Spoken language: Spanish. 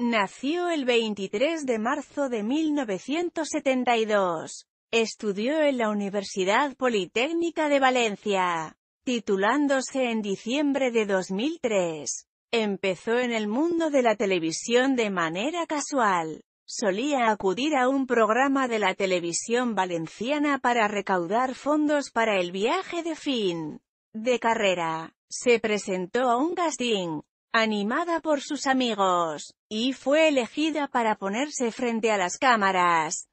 Nació el 23 de marzo de 1972. Estudió en la Universidad Politécnica de Valencia, titulándose en diciembre de 2003. Empezó en el mundo de la televisión de manera casual. Solía acudir a un programa de la televisión valenciana para recaudar fondos para el viaje de fin de carrera. Se presentó a un casting, animada por sus amigos, y fue elegida para ponerse frente a las cámaras.